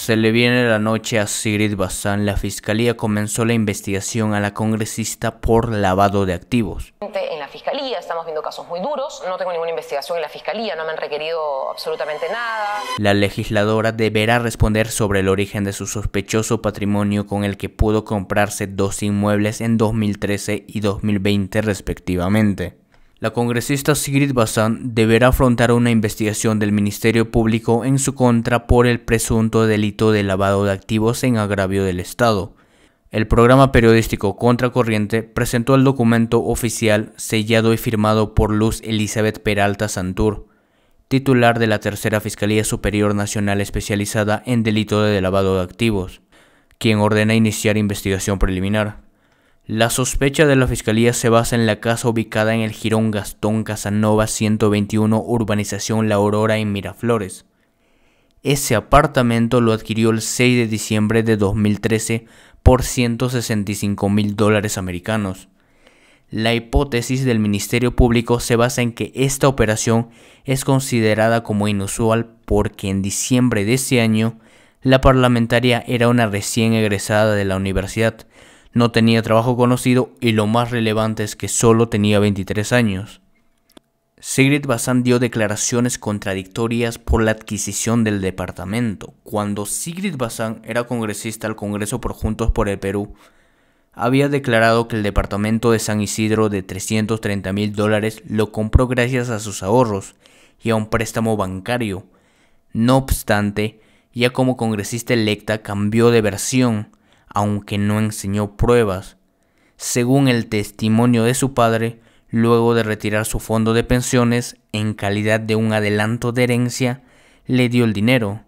Se le viene la noche a Sigrid Bazán. La fiscalía comenzó la investigación a la congresista por lavado de activos. En la fiscalía estamos viendo casos muy duros. No tengo ninguna investigación en la fiscalía, no me han requerido absolutamente nada. La legisladora deberá responder sobre el origen de su sospechoso patrimonio con el que pudo comprarse dos inmuebles en 2013 y 2020 respectivamente. La congresista Sigrid Bazán deberá afrontar una investigación del Ministerio Público en su contra por el presunto delito de lavado de activos en agravio del Estado. El programa periodístico Contracorriente presentó el documento oficial sellado y firmado por Luz Elizabeth Peralta Santur, titular de la Tercera Fiscalía Superior Nacional especializada en delito de lavado de activos, quien ordena iniciar investigación preliminar. La sospecha de la fiscalía se basa en la casa ubicada en el Girón Gastón Casanova 121, urbanización La Aurora en Miraflores. Ese apartamento lo adquirió el 6 de diciembre de 2013 por 165 mil dólares americanos. La hipótesis del Ministerio Público se basa en que esta operación es considerada como inusual porque en diciembre de ese año la parlamentaria era una recién egresada de la universidad, no tenía trabajo conocido y lo más relevante es que solo tenía 23 años. Sigrid Bazán dio declaraciones contradictorias por la adquisición del departamento. Cuando Sigrid Bazán era congresista al Congreso por Juntos por el Perú, había declarado que el departamento de San Isidro de 330 mil dólares lo compró gracias a sus ahorros y a un préstamo bancario. No obstante, ya como congresista electa cambió de versión aunque no enseñó pruebas, según el testimonio de su padre, luego de retirar su fondo de pensiones en calidad de un adelanto de herencia, le dio el dinero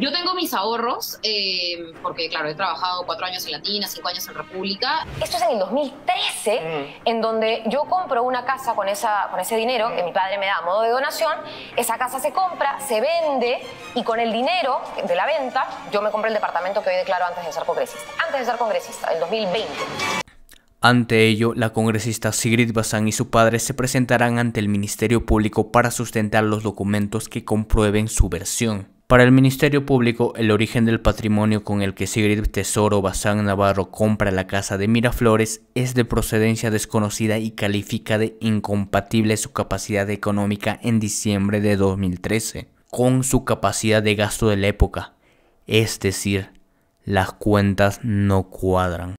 yo tengo mis ahorros, eh, porque claro, he trabajado cuatro años en Latina, cinco años en República. Esto es en el 2013, mm. en donde yo compro una casa con, esa, con ese dinero mm. que mi padre me da a modo de donación. Esa casa se compra, se vende y con el dinero de la venta yo me compré el departamento que hoy declaro antes de ser congresista. Antes de ser congresista, el 2020. Ante ello, la congresista Sigrid Bazán y su padre se presentarán ante el Ministerio Público para sustentar los documentos que comprueben su versión. Para el Ministerio Público, el origen del patrimonio con el que Sigrid Tesoro Bazán Navarro compra la casa de Miraflores es de procedencia desconocida y califica de incompatible su capacidad económica en diciembre de 2013 con su capacidad de gasto de la época. Es decir, las cuentas no cuadran.